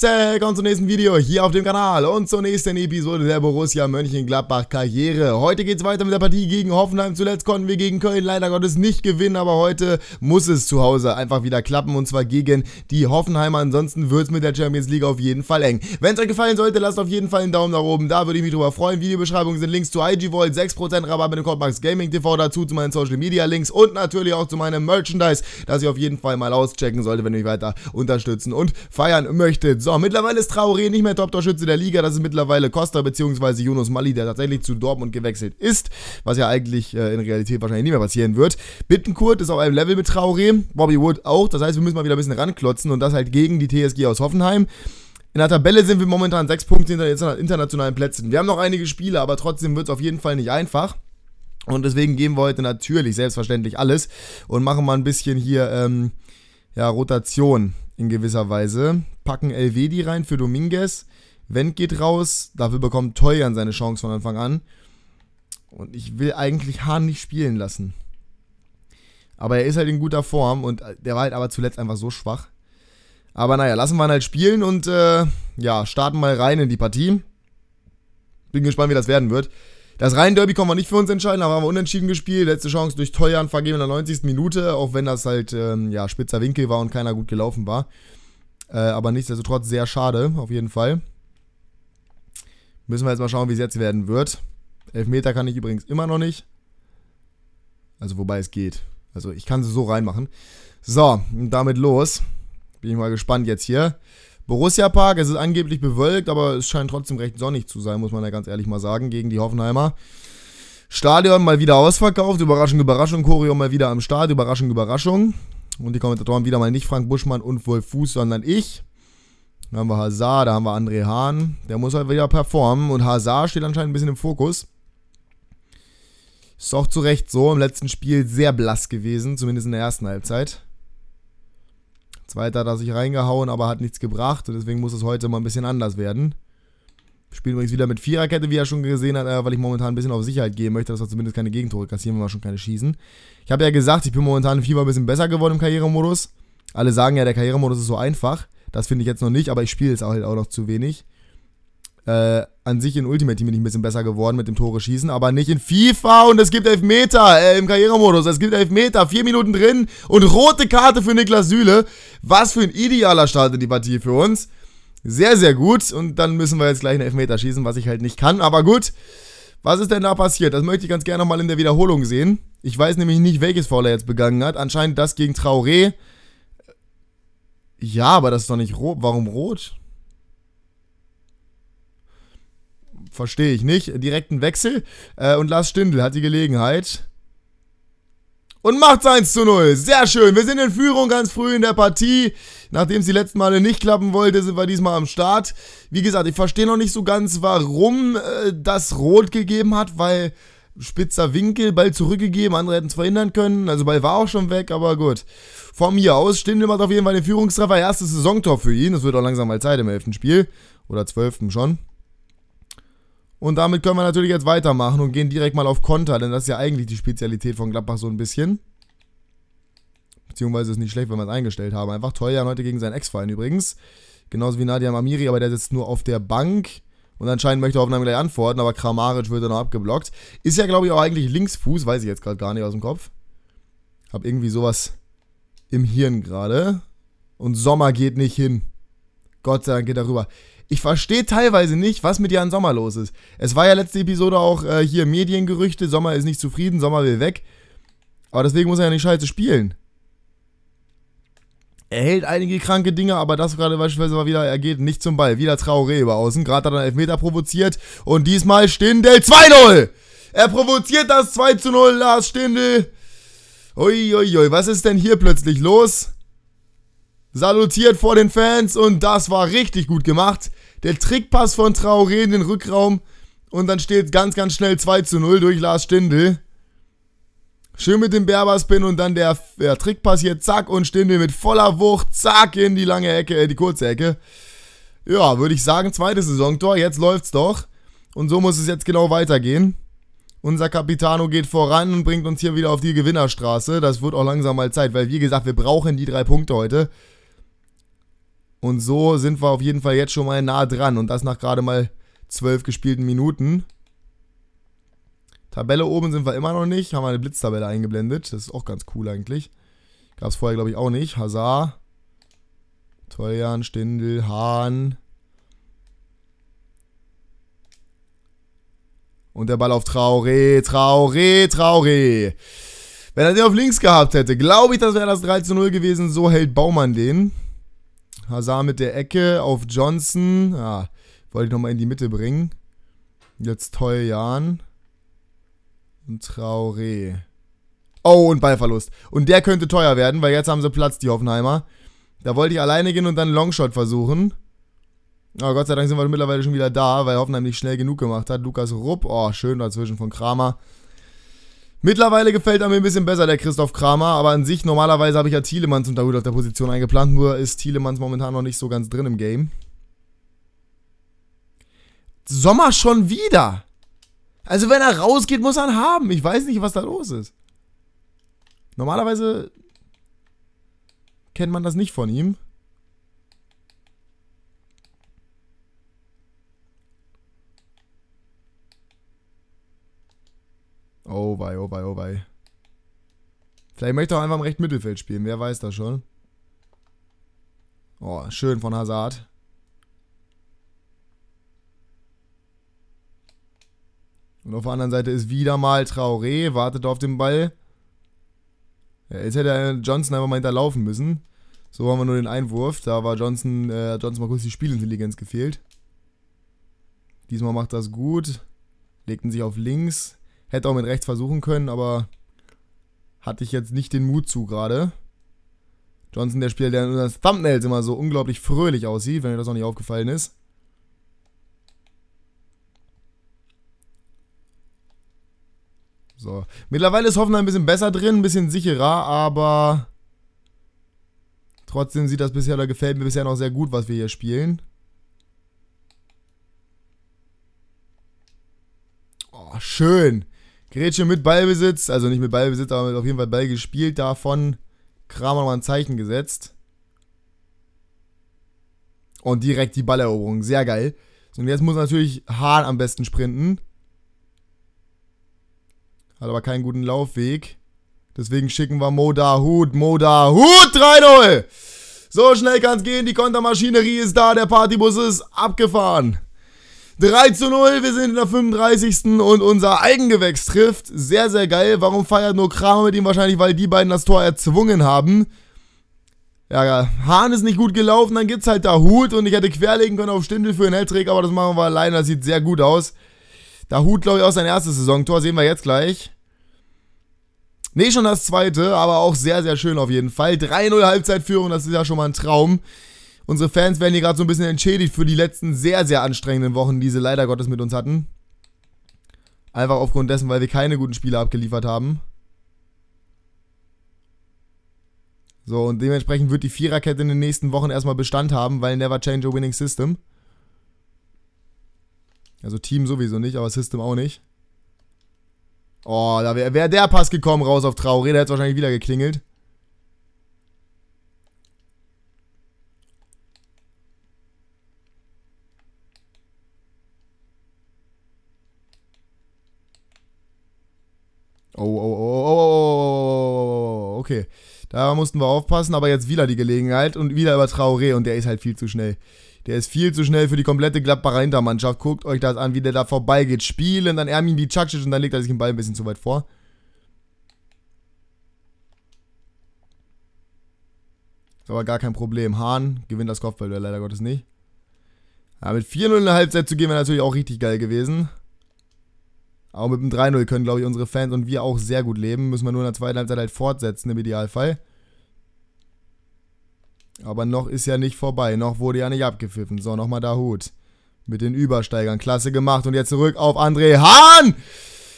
Willkommen zum nächsten Video hier auf dem Kanal und zur nächsten Episode der Borussia Mönchengladbach Karriere. Heute geht es weiter mit der Partie gegen Hoffenheim. Zuletzt konnten wir gegen Köln leider Gottes nicht gewinnen, aber heute muss es zu Hause einfach wieder klappen und zwar gegen die Hoffenheimer. Ansonsten wird es mit der Champions League auf jeden Fall eng. Wenn es euch gefallen sollte, lasst auf jeden Fall einen Daumen nach oben, da würde ich mich drüber freuen. Videobeschreibung sind Links zu IG Vault, 6% Rabatt mit dem Code Gaming TV dazu, zu meinen Social Media Links und natürlich auch zu meinem Merchandise, das ihr auf jeden Fall mal auschecken solltet, wenn ihr mich weiter unterstützen und feiern möchtet. So, mittlerweile ist Traoré nicht mehr Top-Torschütze der Liga. Das ist mittlerweile Costa bzw. Jonas Mali, der tatsächlich zu Dortmund gewechselt ist. Was ja eigentlich äh, in Realität wahrscheinlich nicht mehr passieren wird. Bittenkurt ist auf einem Level mit Traoré. Bobby Wood auch. Das heißt, wir müssen mal wieder ein bisschen ranklotzen und das halt gegen die TSG aus Hoffenheim. In der Tabelle sind wir momentan 6 Punkte hinter den internationalen Plätzen. Wir haben noch einige Spiele, aber trotzdem wird es auf jeden Fall nicht einfach. Und deswegen geben wir heute natürlich selbstverständlich alles und machen mal ein bisschen hier ähm, ja, Rotation in gewisser Weise. Packen LVD rein für Dominguez. Wendt geht raus, dafür bekommt Teuern seine Chance von Anfang an. Und ich will eigentlich Hahn nicht spielen lassen. Aber er ist halt in guter Form und äh, der war halt aber zuletzt einfach so schwach. Aber naja, lassen wir ihn halt spielen und äh, ja, starten mal rein in die Partie. Bin gespannt, wie das werden wird. Das Rhein-Derby konnten wir nicht für uns entscheiden, aber haben wir unentschieden gespielt. Letzte Chance durch Teuern vergeben in der 90. Minute, auch wenn das halt ähm, ja, spitzer Winkel war und keiner gut gelaufen war. Äh, aber nichtsdestotrotz sehr schade, auf jeden Fall. Müssen wir jetzt mal schauen, wie es jetzt werden wird. Elfmeter kann ich übrigens immer noch nicht. Also wobei es geht. Also ich kann sie so reinmachen. So, und damit los. Bin ich mal gespannt jetzt hier. Borussia-Park. Es ist angeblich bewölkt, aber es scheint trotzdem recht sonnig zu sein, muss man ja ganz ehrlich mal sagen, gegen die Hoffenheimer. Stadion mal wieder ausverkauft. Überraschung, Überraschung. Choreo mal wieder am Start. Überraschung, Überraschung. Und die Kommentatoren wieder mal nicht Frank Buschmann und Wolf Fuß, sondern ich. Da haben wir Hazard, da haben wir André Hahn. Der muss halt wieder performen. Und Hazard steht anscheinend ein bisschen im Fokus. Ist auch zu Recht so. Im letzten Spiel sehr blass gewesen, zumindest in der ersten Halbzeit. Zweiter hat er sich reingehauen, aber hat nichts gebracht. Und deswegen muss es heute mal ein bisschen anders werden. Wir spielen übrigens wieder mit Viererkette, wie er schon gesehen hat, äh, weil ich momentan ein bisschen auf Sicherheit gehen möchte, dass wir zumindest keine Gegentore kassieren, wenn wir schon keine schießen. Ich habe ja gesagt, ich bin momentan im FIFA ein bisschen besser geworden im Karrieremodus. Alle sagen ja, der Karrieremodus ist so einfach. Das finde ich jetzt noch nicht, aber ich spiele es halt auch noch zu wenig. Äh, an sich in Ultimate Team bin ich ein bisschen besser geworden mit dem Tore schießen, aber nicht in FIFA und es gibt Elfmeter äh, im Karrieremodus. Es gibt Elfmeter, vier Minuten drin und rote Karte für Niklas Süle. Was für ein idealer Start in die Partie für uns. Sehr, sehr gut und dann müssen wir jetzt gleich einen Elfmeter schießen, was ich halt nicht kann, aber gut. Was ist denn da passiert? Das möchte ich ganz gerne nochmal in der Wiederholung sehen. Ich weiß nämlich nicht, welches Foul er jetzt begangen hat. Anscheinend das gegen Traoré. Ja, aber das ist doch nicht rot. Warum rot? Verstehe ich nicht. Direkten Wechsel. Äh, und Lars Stindl hat die Gelegenheit. Und macht's 1 zu 0. Sehr schön. Wir sind in Führung ganz früh in der Partie. Nachdem es die letzten Male nicht klappen wollte, sind wir diesmal am Start. Wie gesagt, ich verstehe noch nicht so ganz, warum äh, das Rot gegeben hat, weil spitzer Winkel, Ball zurückgegeben, andere hätten es verhindern können. Also Ball war auch schon weg, aber gut. Von mir aus, Stindl macht auf jeden Fall den Führungstreffer. Erstes Saisontor für ihn. Das wird auch langsam mal Zeit im elften Spiel. Oder zwölften schon. Und damit können wir natürlich jetzt weitermachen und gehen direkt mal auf Konter, denn das ist ja eigentlich die Spezialität von Gladbach so ein bisschen. Beziehungsweise ist nicht schlecht, wenn wir es eingestellt haben. Einfach Teuer heute gegen seinen Ex-Verein übrigens. Genauso wie Nadia Mamiri, aber der sitzt nur auf der Bank. Und anscheinend möchte er auf gleich antworten, aber Kramaric wird dann noch abgeblockt. Ist ja, glaube ich, auch eigentlich Linksfuß, weiß ich jetzt gerade gar nicht aus dem Kopf. Hab irgendwie sowas im Hirn gerade. Und Sommer geht nicht hin. Gott sei Dank geht er rüber ich verstehe teilweise nicht, was mit Jan Sommer los ist. Es war ja letzte Episode auch äh, hier Mediengerüchte, Sommer ist nicht zufrieden, Sommer will weg. Aber deswegen muss er ja nicht scheiße spielen. Er hält einige kranke Dinge, aber das gerade beispielsweise war wieder, er geht nicht zum Ball. Wieder Traoré über außen. Gerade hat er einen Elfmeter provoziert. Und diesmal Stindel 2-0. Er provoziert das 2 0, Lars Stindel. Uiuiui, was ist denn hier plötzlich los? salutiert vor den Fans und das war richtig gut gemacht. Der Trickpass von Traoré in den Rückraum und dann steht ganz, ganz schnell 2 zu 0 durch Lars Stindl. Schön mit dem Berberspin und dann der, der Trickpass hier, zack, und Stindl mit voller Wucht, zack, in die lange Ecke, äh, die kurze Ecke. Ja, würde ich sagen, zweites Saisontor, jetzt läuft's doch. Und so muss es jetzt genau weitergehen. Unser Capitano geht voran und bringt uns hier wieder auf die Gewinnerstraße. Das wird auch langsam mal Zeit, weil wie gesagt, wir brauchen die drei Punkte heute. Und so sind wir auf jeden Fall jetzt schon mal nah dran. Und das nach gerade mal zwölf gespielten Minuten. Tabelle oben sind wir immer noch nicht. Haben wir eine Blitztabelle eingeblendet. Das ist auch ganz cool eigentlich. Gab es vorher, glaube ich, auch nicht. Hazard. Toljan, Stindel, Hahn. Und der Ball auf Traoré, Traoré, Traoré. Wenn er den auf links gehabt hätte, glaube ich, das wäre das 3 zu 0 gewesen. So hält Baumann den. Hazard mit der Ecke auf Johnson. Ja, wollte ich nochmal in die Mitte bringen. Jetzt Teujan. Und Traoré. Oh, und Ballverlust. Und der könnte teuer werden, weil jetzt haben sie Platz, die Hoffenheimer. Da wollte ich alleine gehen und dann Longshot versuchen. Aber Gott sei Dank sind wir mittlerweile schon wieder da, weil Hoffenheim nicht schnell genug gemacht hat. Lukas Rupp, oh, schön dazwischen von Kramer. Mittlerweile gefällt er mir ein bisschen besser, der Christoph Kramer, aber an sich, normalerweise habe ich ja Thielemanns unter Hut auf der Position eingeplant, nur ist Thielemanns momentan noch nicht so ganz drin im Game. Sommer schon wieder! Also wenn er rausgeht, muss er ihn haben. Ich weiß nicht, was da los ist. Normalerweise kennt man das nicht von ihm. Vielleicht möchte er auch einfach im rechten Mittelfeld spielen, wer weiß das schon. Oh, schön von Hazard. Und auf der anderen Seite ist wieder mal Traoré, wartet auf den Ball. Ja, jetzt hätte Johnson einfach mal hinterlaufen müssen. So haben wir nur den Einwurf. Da war Johnson, äh, Johnson mal kurz die Spielintelligenz gefehlt. Diesmal macht das gut. Legten sich auf links. Hätte auch mit rechts versuchen können, aber hatte ich jetzt nicht den Mut zu gerade. Johnson, der Spieler, der in unseren Thumbnails immer so unglaublich fröhlich aussieht, wenn mir das noch nicht aufgefallen ist. So. Mittlerweile ist Hoffenheim ein bisschen besser drin, ein bisschen sicherer, aber trotzdem sieht das bisher oder gefällt mir bisher noch sehr gut, was wir hier spielen. Oh, schön. Gretchen mit Ballbesitz, also nicht mit Ballbesitz, aber mit auf jeden Fall Ball gespielt. Davon Kramer nochmal ein Zeichen gesetzt. Und direkt die Balleroberung. Sehr geil. Und jetzt muss natürlich Hahn am besten sprinten. Hat aber keinen guten Laufweg. Deswegen schicken wir Moda Hut. Moda Hut 3-0. So schnell kann es gehen. Die Kontermaschinerie ist da. Der Partybus ist abgefahren. 3 zu 0, wir sind in der 35. und unser Eigengewächs trifft. Sehr, sehr geil. Warum feiert nur Kramer mit ihm? Wahrscheinlich, weil die beiden das Tor erzwungen haben. Ja, Hahn ist nicht gut gelaufen, dann gibt's halt da Hut und ich hätte querlegen können auf Stindel für den Heldtrick, aber das machen wir alleine, das sieht sehr gut aus. Da Hut, glaube ich, auch sein erstes Saisontor, sehen wir jetzt gleich. Nee, schon das zweite, aber auch sehr, sehr schön auf jeden Fall. 3-0 Halbzeitführung, das ist ja schon mal ein Traum. Unsere Fans werden hier gerade so ein bisschen entschädigt für die letzten sehr, sehr anstrengenden Wochen, die sie leider Gottes mit uns hatten. Einfach aufgrund dessen, weil wir keine guten Spiele abgeliefert haben. So, und dementsprechend wird die Viererkette in den nächsten Wochen erstmal Bestand haben, weil never change a winning system. Also Team sowieso nicht, aber System auch nicht. Oh, da wäre wär der Pass gekommen raus auf Traoré, der hätte wahrscheinlich wieder geklingelt. Oh, oh, oh, oh, oh, oh, oh, oh, oh, oh, oh, okay. Da mussten wir aufpassen, aber jetzt wieder die Gelegenheit und wieder über Traoré und der ist halt viel zu schnell. Der ist viel zu schnell für die komplette Gladbacher Hintermannschaft. Guckt euch das an, wie der da vorbeigeht. Spielen dann Ermin Bicacic und dann legt er sich den Ball ein bisschen zu weit vor. Ist aber gar kein Problem. Hahn gewinnt das Kopfball, leider Gottes nicht. Aber mit 4-0 in der Halbzeit zu gehen wäre natürlich auch richtig geil gewesen. Aber mit dem 3-0 können, glaube ich, unsere Fans und wir auch sehr gut leben. Müssen wir nur in der zweiten Halbzeit halt fortsetzen im Idealfall. Aber noch ist ja nicht vorbei. Noch wurde ja nicht abgepfiffen. So, nochmal Hut. Mit den Übersteigern. Klasse gemacht. Und jetzt zurück auf André Hahn!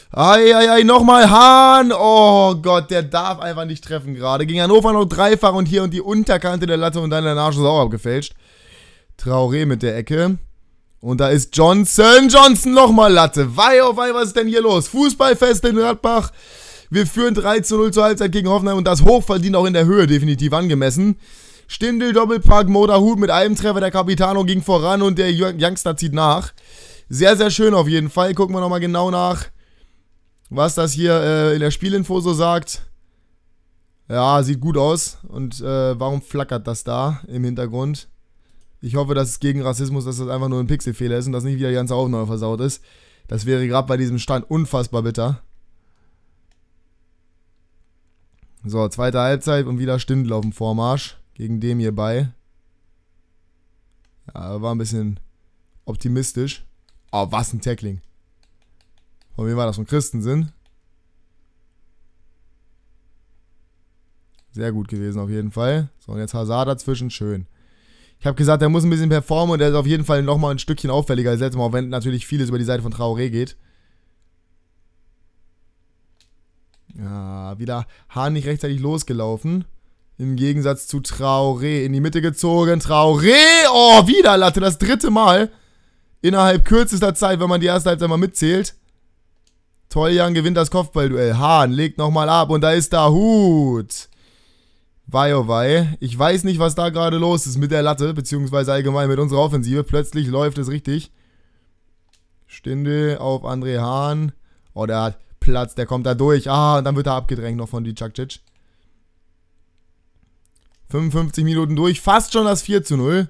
Eieiei, nochmal Hahn. Oh Gott, der darf einfach nicht treffen gerade. Gegen Hannover noch dreifach und hier und die Unterkante der Latte und dann der Arsch auch abgefälscht. Traoré mit der Ecke. Und da ist Johnson. Johnson nochmal Latte. Wei, oh wei, was ist denn hier los? Fußballfest in Radbach. Wir führen 3 zu 0 zur Halbzeit gegen Hoffenheim und das hochverdient auch in der Höhe definitiv angemessen. Stindel, Doppelpark, Motorhut mit einem Treffer. Der Capitano ging voran und der Youngster zieht nach. Sehr, sehr schön auf jeden Fall. Gucken wir nochmal genau nach, was das hier äh, in der Spielinfo so sagt. Ja, sieht gut aus. Und äh, warum flackert das da im Hintergrund? Ich hoffe, dass es gegen Rassismus, dass das einfach nur ein Pixelfehler ist und dass nicht wieder die ganze Aufnahme versaut ist. Das wäre gerade bei diesem Stand unfassbar bitter. So, zweite Halbzeit und wieder Stindl auf dem Vormarsch. Gegen dem hier bei. Ja, war ein bisschen optimistisch. Oh, was ein Tackling. Von wem war das? Von Christensen? Sehr gut gewesen auf jeden Fall. So, und jetzt Hazard dazwischen. Schön. Ich habe gesagt, er muss ein bisschen performen und er ist auf jeden Fall nochmal ein Stückchen auffälliger als letztes Mal, wenn natürlich vieles über die Seite von Traoré geht. Ja, wieder Hahn nicht rechtzeitig losgelaufen. Im Gegensatz zu Traoré. In die Mitte gezogen. Traoré! Oh, wieder Latte. Das dritte Mal. Innerhalb kürzester Zeit, wenn man die erste Halbzeit mal mitzählt. Toljan gewinnt das Kopfballduell. Hahn legt nochmal ab und da ist der Hut. Wei, oh wei. Ich weiß nicht, was da gerade los ist mit der Latte, beziehungsweise allgemein mit unserer Offensive. Plötzlich läuft es richtig. Stindel auf André Hahn. Oh, der hat Platz, der kommt da durch. Ah, und dann wird er abgedrängt noch von Dicakcic. 55 Minuten durch, fast schon das 4 zu 0.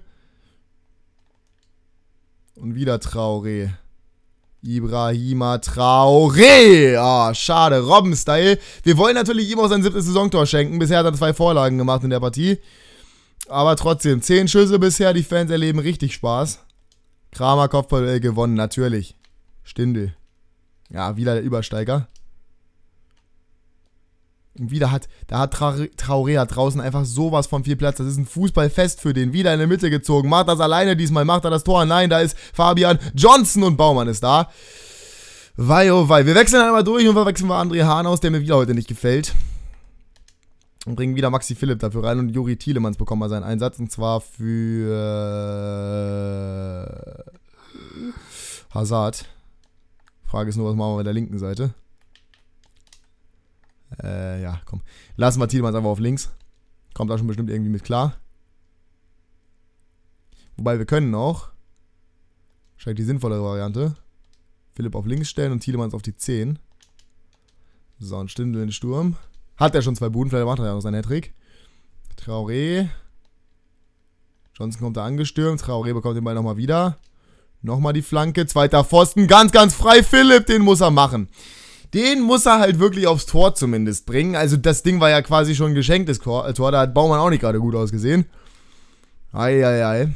Und wieder traurig. Ibrahima Traoré. Ah, schade. Robben-Style. Wir wollen natürlich ihm auch sein siebtes Saisontor schenken. Bisher hat er zwei Vorlagen gemacht in der Partie. Aber trotzdem, zehn Schüsse bisher. Die Fans erleben richtig Spaß. Kramer Kopfball äh, gewonnen, natürlich. Stindel. Ja, wieder der Übersteiger. Und wieder hat, da hat Traoré hat draußen einfach sowas von viel Platz. Das ist ein Fußballfest für den. Wieder in der Mitte gezogen. Macht das alleine diesmal. Macht er das Tor? Nein, da ist Fabian Johnson und Baumann ist da. Weil, oh weil. Wir wechseln einmal durch und verwechseln wir André Hahn aus, der mir wieder heute nicht gefällt. Und bringen wieder Maxi Philipp dafür rein und Juri Thielemanns bekommt mal seinen Einsatz. Und zwar für äh, Hazard. Frage ist nur, was machen wir mit der linken Seite? Äh, ja, komm. Lassen wir Tiedemanns einfach auf links. Kommt da schon bestimmt irgendwie mit klar. Wobei wir können auch. Wahrscheinlich die sinnvollere Variante. Philipp auf links stellen und Tiedemanns auf die 10. So, ein Stindel in den Sturm. Hat er schon zwei Buden, vielleicht macht er ja noch seinen Hattrick. Traoré. Johnson kommt da angestürmt. Traoré bekommt den Ball nochmal wieder. Nochmal die Flanke. Zweiter Pfosten. Ganz, ganz frei. Philipp, den muss er machen den muss er halt wirklich aufs Tor zumindest bringen. Also das Ding war ja quasi schon geschenkt, das äh, Tor, da hat Baumann auch nicht gerade gut ausgesehen. Eieiei. Ei, ei.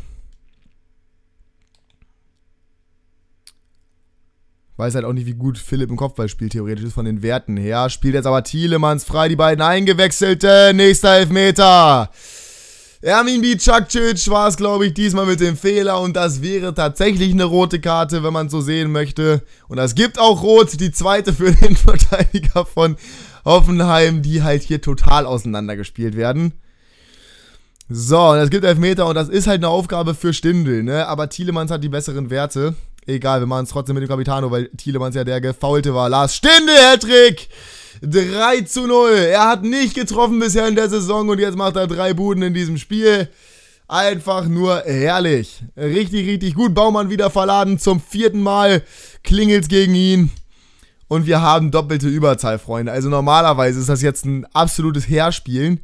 Weiß halt auch nicht, wie gut Philipp im Kopfballspiel theoretisch ist von den Werten her. Spielt jetzt aber Thielemanns frei, die beiden eingewechselte. Nächster Elfmeter. Ermin Bicakcic war es, glaube ich, diesmal mit dem Fehler und das wäre tatsächlich eine rote Karte, wenn man so sehen möchte. Und es gibt auch rot, die zweite für den Verteidiger von Hoffenheim, die halt hier total auseinandergespielt werden. So, und es gibt Elfmeter und das ist halt eine Aufgabe für Stindel, ne? Aber Thielemanns hat die besseren Werte. Egal, wir machen es trotzdem mit dem Capitano, weil Thielemanns ja der Gefaulte war. Lars Stindel, Hattrick! 3 zu 0. Er hat nicht getroffen bisher in der Saison und jetzt macht er drei Buden in diesem Spiel. Einfach nur herrlich. Richtig, richtig gut. Baumann wieder verladen zum vierten Mal. Klingelt's gegen ihn. Und wir haben doppelte Überzahl, Freunde. Also normalerweise ist das jetzt ein absolutes Herspielen.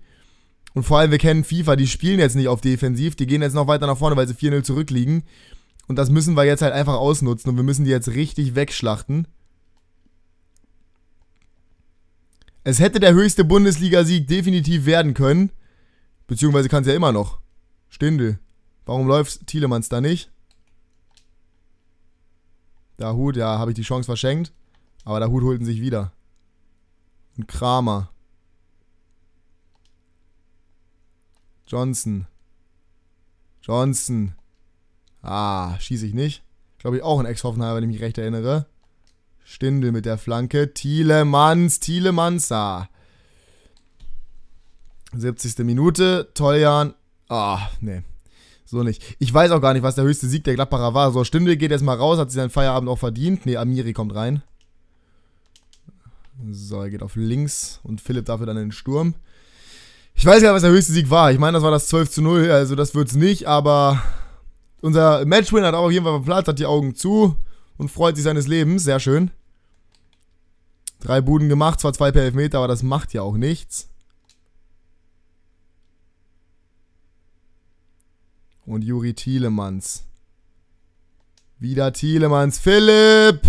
Und vor allem, wir kennen FIFA, die spielen jetzt nicht auf defensiv. Die gehen jetzt noch weiter nach vorne, weil sie 4-0 zurückliegen. Und das müssen wir jetzt halt einfach ausnutzen. Und wir müssen die jetzt richtig wegschlachten. Es hätte der höchste Bundesliga-Sieg definitiv werden können. Beziehungsweise kann es ja immer noch. Stindel. Warum läuft Thielemanns da nicht? Da Hut, ja, habe ich die Chance verschenkt. Aber da Hut holten sich wieder. Und Kramer. Johnson. Johnson. Ah, schieße ich nicht. Glaube ich auch ein Ex-Hoffenheimer, wenn ich mich recht erinnere. Stindel mit der Flanke. Thielemanns, Thielemanns, ah. 70. Minute, Toljan. Ah, nee. So nicht. Ich weiß auch gar nicht, was der höchste Sieg der Gladbacher war. So, Stindel geht jetzt mal raus, hat sich seinen Feierabend auch verdient. Nee, Amiri kommt rein. So, er geht auf links und Philipp dafür dann in den Sturm. Ich weiß gar nicht, was der höchste Sieg war. Ich meine, das war das 12 zu 0, also das wird's nicht, aber unser Matchwinner hat auch auf jeden Fall Platz, hat die Augen zu und freut sich seines Lebens. Sehr schön. Drei Buden gemacht, zwar zwei per Elfmeter, aber das macht ja auch nichts. Und Juri Thielemanns. Wieder Thielemanns. Philipp!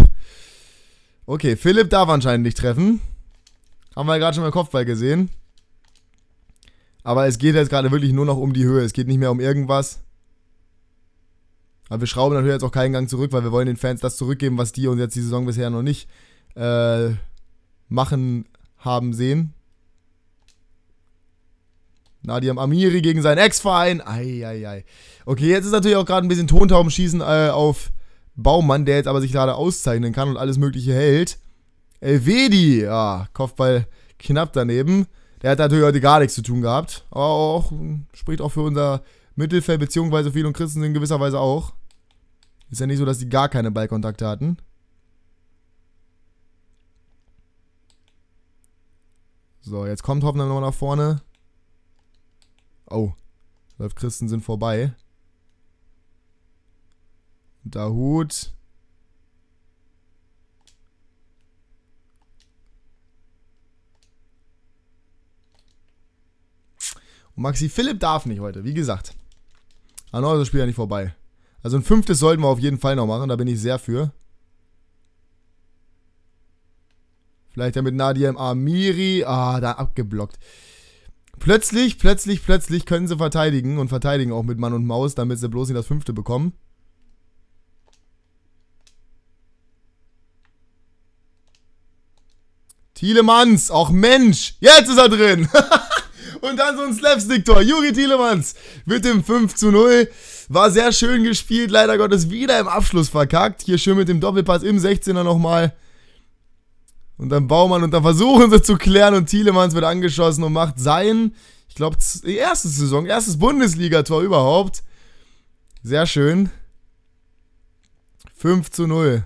Okay, Philipp darf anscheinend nicht treffen. Haben wir ja gerade schon mal Kopfball gesehen. Aber es geht jetzt gerade wirklich nur noch um die Höhe. Es geht nicht mehr um irgendwas. Aber wir schrauben natürlich jetzt auch keinen Gang zurück, weil wir wollen den Fans das zurückgeben, was die uns jetzt die Saison bisher noch nicht äh, machen haben sehen. Nadiam Amiri gegen seinen Ex-Verein. Eieiei. Okay, jetzt ist natürlich auch gerade ein bisschen Tontaubenschießen äh, auf Baumann, der jetzt aber sich gerade auszeichnen kann und alles Mögliche hält. Elvedi, ja, Kopfball knapp daneben. Der hat natürlich heute gar nichts zu tun gehabt. Aber auch, spricht auch für unser Mittelfeld, beziehungsweise Phil und Christen in gewisser Weise auch. Ist ja nicht so, dass die gar keine Ballkontakte hatten. So, jetzt kommt Hoffenheim nochmal nach vorne. Oh, läuft Christensen vorbei. Dahut. Und Maxi Philipp darf nicht heute, wie gesagt. An also spielt ja nicht vorbei. Also ein fünftes sollten wir auf jeden Fall noch machen, da bin ich sehr für. Vielleicht ja mit Nadia im Amiri. Ah, da abgeblockt. Plötzlich, plötzlich, plötzlich können sie verteidigen und verteidigen auch mit Mann und Maus, damit sie bloß nicht das fünfte bekommen. Thielemanns, auch Mensch, jetzt ist er drin. und dann so ein Slapstick-Tor. Juri Thielemanns mit dem 5 zu 0. War sehr schön gespielt, leider Gottes wieder im Abschluss verkackt. Hier schön mit dem Doppelpass im 16er nochmal und dann Baumann und dann versuchen sie zu klären und Thielemanns wird angeschossen und macht sein, ich glaube, erste Saison, erstes Bundesligator überhaupt. Sehr schön. 5 zu 0.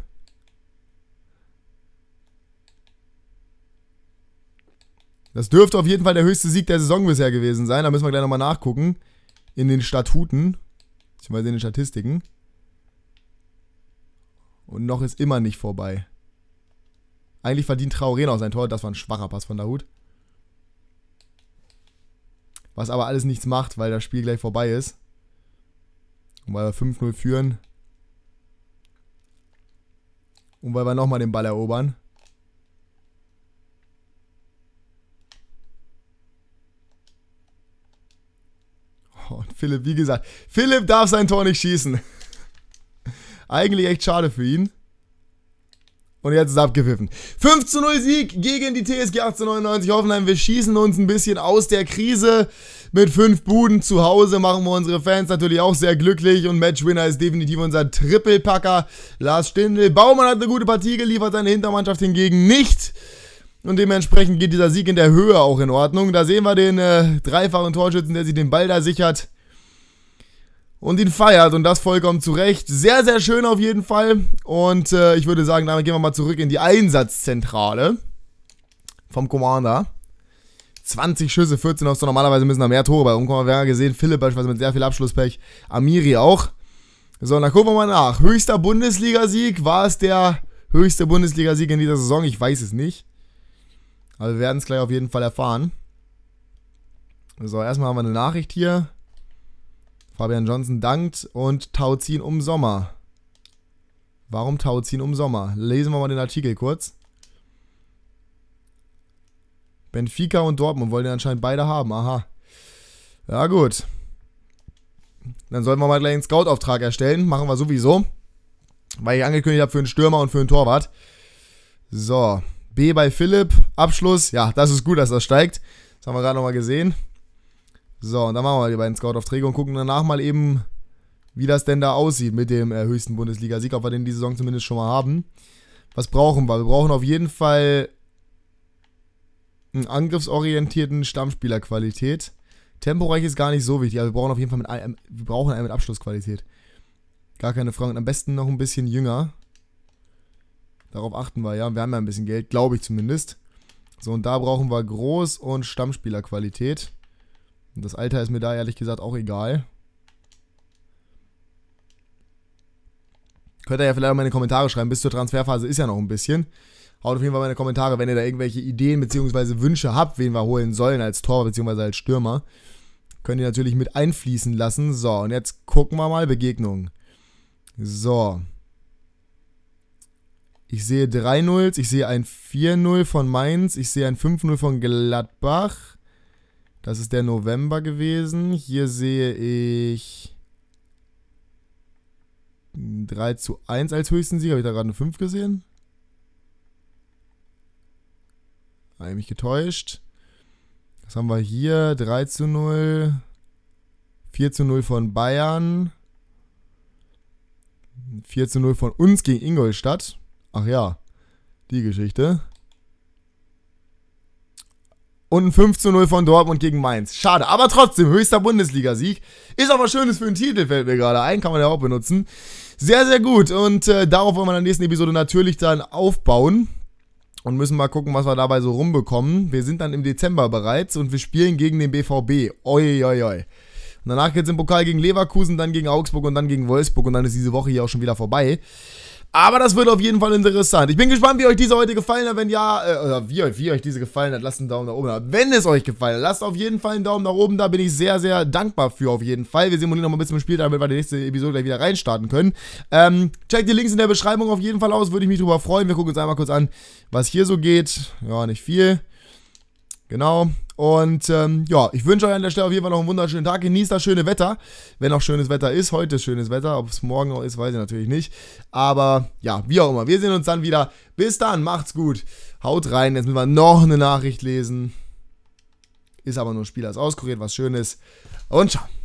Das dürfte auf jeden Fall der höchste Sieg der Saison bisher gewesen sein. Da müssen wir gleich nochmal nachgucken. In den Statuten. Beziehungsweise in den Statistiken. Und noch ist immer nicht vorbei. Eigentlich verdient Traoré noch sein Tor. Das war ein schwacher Pass von Dahut. Was aber alles nichts macht, weil das Spiel gleich vorbei ist. Und weil wir 5-0 führen. Und weil wir nochmal den Ball erobern. Oh, und Philipp, wie gesagt, Philipp darf sein Tor nicht schießen. Eigentlich echt schade für ihn. Und jetzt ist abgepfiffen. 5 zu 0 Sieg gegen die TSG 1899 Hoffenheim. Wir schießen uns ein bisschen aus der Krise. Mit fünf Buden zu Hause machen wir unsere Fans natürlich auch sehr glücklich. Und Matchwinner ist definitiv unser Trippelpacker Lars Stindl. Baumann hat eine gute Partie geliefert, seine Hintermannschaft hingegen nicht. Und dementsprechend geht dieser Sieg in der Höhe auch in Ordnung. Da sehen wir den äh, dreifachen Torschützen, der sich den Ball da sichert und ihn feiert und das vollkommen zu Recht. Sehr, sehr schön auf jeden Fall. Und äh, ich würde sagen, damit gehen wir mal zurück in die Einsatzzentrale vom Commander. 20 Schüsse, 14 Aufs, normalerweise müssen da mehr Tore bei rumkommen. Wir haben ja gesehen, Philipp beispielsweise mit sehr viel Abschlusspech, Amiri auch. So, dann gucken wir mal nach. Höchster Bundesligasieg, war es der höchste Bundesligasieg in dieser Saison? Ich weiß es nicht. Aber wir werden es gleich auf jeden Fall erfahren. So, erstmal haben wir eine Nachricht hier. Fabian Johnson dankt und Tauzin um Sommer. Warum Tauzin um Sommer? Lesen wir mal den Artikel kurz. Benfica und Dortmund wollen den anscheinend beide haben. Aha. Ja, gut. Dann sollten wir mal gleich einen Scout-Auftrag erstellen. Machen wir sowieso. Weil ich angekündigt habe für einen Stürmer und für einen Torwart. So. B bei Philipp. Abschluss. Ja, das ist gut, dass das steigt. Das haben wir gerade nochmal gesehen. So, und dann machen wir mal die beiden Scout-Aufträge und gucken danach mal eben, wie das denn da aussieht mit dem äh, höchsten Bundesliga-Sieg, ob wir den die Saison zumindest schon mal haben. Was brauchen wir? Wir brauchen auf jeden Fall einen angriffsorientierten Stammspielerqualität. Temporeich ist gar nicht so wichtig, aber wir brauchen auf jeden Fall mit, einem, ähm, wir brauchen einen mit Abschlussqualität. Gar keine Frage. Und am besten noch ein bisschen jünger. Darauf achten wir, ja. Wir haben ja ein bisschen Geld, glaube ich zumindest. So, und da brauchen wir Groß- und Stammspielerqualität. Das Alter ist mir da ehrlich gesagt auch egal. Könnt ihr ja vielleicht auch meine Kommentare schreiben. Bis zur Transferphase ist ja noch ein bisschen. Haut auf jeden Fall meine Kommentare, wenn ihr da irgendwelche Ideen bzw. Wünsche habt, wen wir holen sollen als Tor bzw. als Stürmer. Könnt ihr natürlich mit einfließen lassen. So, und jetzt gucken wir mal Begegnung. So. Ich sehe 3-0, ich sehe ein 4-0 von Mainz, ich sehe ein 5-0 von Gladbach. Das ist der November gewesen. Hier sehe ich 3 zu 1 als höchsten Sieg. Habe ich da gerade eine 5 gesehen? Habe ich mich getäuscht. Was haben wir hier? 3 zu 0. 4 zu 0 von Bayern. 4 zu 0 von uns gegen Ingolstadt. Ach ja, die Geschichte und ein 5 zu 0 von Dortmund gegen Mainz. Schade, aber trotzdem, höchster Bundesligasieg. Ist aber schönes für einen Titel, fällt mir gerade ein, kann man ja auch benutzen. Sehr, sehr gut und äh, darauf wollen wir in der nächsten Episode natürlich dann aufbauen und müssen mal gucken, was wir dabei so rumbekommen. Wir sind dann im Dezember bereits und wir spielen gegen den BVB. Oi, oi, oi. Und danach geht's im Pokal gegen Leverkusen, dann gegen Augsburg und dann gegen Wolfsburg und dann ist diese Woche hier auch schon wieder vorbei. Aber das wird auf jeden Fall interessant. Ich bin gespannt, wie euch diese heute gefallen hat. Wenn ja, äh, oder wie, euch, wie euch diese gefallen hat, lasst einen Daumen nach oben da. Wenn es euch gefallen hat, lasst auf jeden Fall einen Daumen nach oben da. Bin ich sehr, sehr dankbar für auf jeden Fall. Wir simulieren noch mal ein bisschen Spiel, damit wir die nächste Episode gleich wieder reinstarten können. Ähm, checkt die Links in der Beschreibung auf jeden Fall aus. Würde ich mich drüber freuen. Wir gucken uns einmal kurz an, was hier so geht. Ja, nicht viel. Genau. Und ähm, ja, ich wünsche euch an der Stelle auf jeden Fall noch einen wunderschönen Tag. Genießt das schöne Wetter, wenn auch schönes Wetter ist. Heute ist schönes Wetter, ob es morgen auch ist, weiß ich natürlich nicht. Aber ja, wie auch immer. Wir sehen uns dann wieder. Bis dann, macht's gut. Haut rein. Jetzt müssen wir noch eine Nachricht lesen. Ist aber nur ein Spiel ist auskuriert, was schön ist. Und ciao.